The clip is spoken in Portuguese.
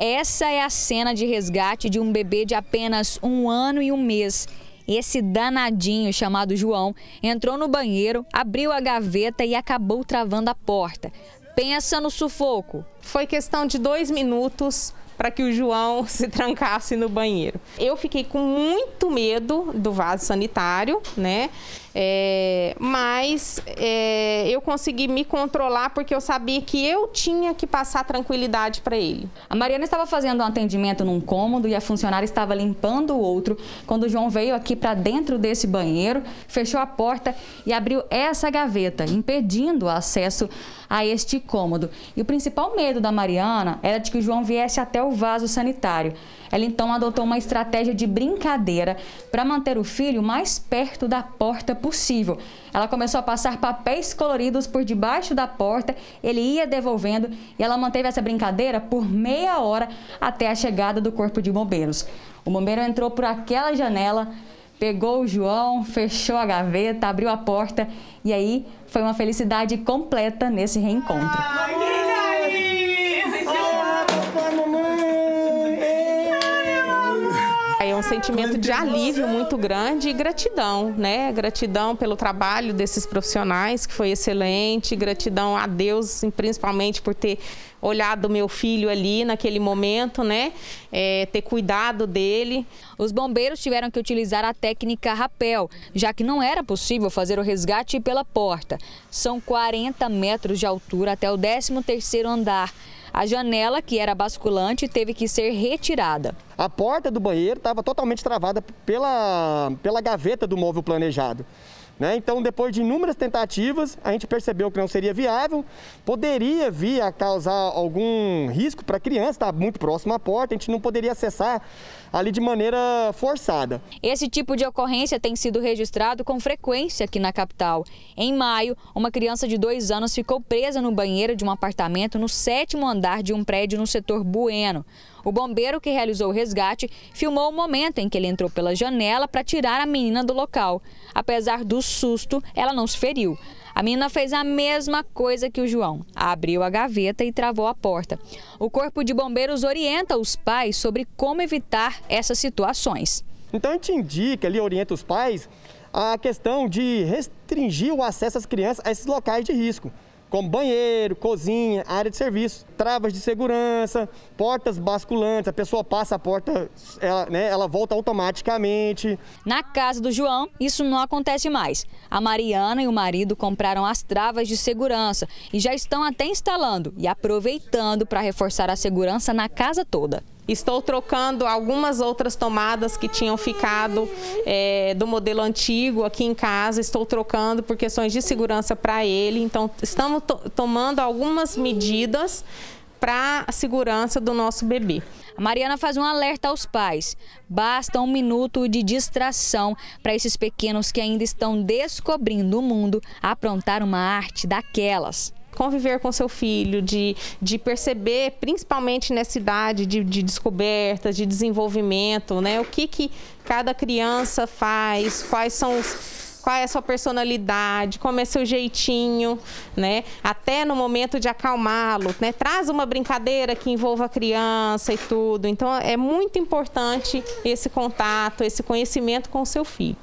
Essa é a cena de resgate de um bebê de apenas um ano e um mês. Esse danadinho chamado João entrou no banheiro, abriu a gaveta e acabou travando a porta. Pensa no sufoco. Foi questão de dois minutos para que o João se trancasse no banheiro. Eu fiquei com muito medo do vaso sanitário, né? É, mas é, eu consegui me controlar porque eu sabia que eu tinha que passar tranquilidade para ele. A Mariana estava fazendo um atendimento num cômodo e a funcionária estava limpando o outro quando o João veio aqui para dentro desse banheiro, fechou a porta e abriu essa gaveta, impedindo o acesso a este cômodo. E o principal medo medo da Mariana era de que o João viesse até o vaso sanitário. Ela então adotou uma estratégia de brincadeira para manter o filho mais perto da porta possível. Ela começou a passar papéis coloridos por debaixo da porta, ele ia devolvendo e ela manteve essa brincadeira por meia hora até a chegada do corpo de bombeiros. O bombeiro entrou por aquela janela, pegou o João, fechou a gaveta, abriu a porta e aí foi uma felicidade completa nesse reencontro. sentimento de alívio muito grande e gratidão, né? Gratidão pelo trabalho desses profissionais, que foi excelente, gratidão a Deus, principalmente por ter olhado meu filho ali naquele momento, né? É, ter cuidado dele. Os bombeiros tiveram que utilizar a técnica rapel, já que não era possível fazer o resgate pela porta. São 40 metros de altura até o 13º andar. A janela, que era basculante, teve que ser retirada. A porta do banheiro estava totalmente travada pela, pela gaveta do móvel planejado. Né? Então, depois de inúmeras tentativas, a gente percebeu que não seria viável, poderia vir a causar algum risco para a criança, está muito próximo à porta, a gente não poderia acessar ali de maneira forçada. Esse tipo de ocorrência tem sido registrado com frequência aqui na capital. Em maio, uma criança de dois anos ficou presa no banheiro de um apartamento no sétimo andar de um prédio no setor Bueno. O bombeiro que realizou o resgate filmou o momento em que ele entrou pela janela para tirar a menina do local. Apesar do susto, ela não se feriu. A menina fez a mesma coisa que o João, abriu a gaveta e travou a porta. O Corpo de Bombeiros orienta os pais sobre como evitar essas situações. Então a gente indica ali, orienta os pais a questão de restringir o acesso às crianças a esses locais de risco como banheiro, cozinha, área de serviço, travas de segurança, portas basculantes, a pessoa passa a porta, ela, né, ela volta automaticamente. Na casa do João, isso não acontece mais. A Mariana e o marido compraram as travas de segurança e já estão até instalando e aproveitando para reforçar a segurança na casa toda. Estou trocando algumas outras tomadas que tinham ficado é, do modelo antigo aqui em casa. Estou trocando por questões de segurança para ele. Então, estamos to tomando algumas medidas para a segurança do nosso bebê. A Mariana faz um alerta aos pais. Basta um minuto de distração para esses pequenos que ainda estão descobrindo o mundo aprontar uma arte daquelas conviver com seu filho, de, de perceber, principalmente nessa idade de, de descobertas, de desenvolvimento, né? O que, que cada criança faz, quais são os qual é a sua personalidade, como é seu jeitinho, né? Até no momento de acalmá-lo, né? Traz uma brincadeira que envolva a criança e tudo. Então é muito importante esse contato, esse conhecimento com o seu filho.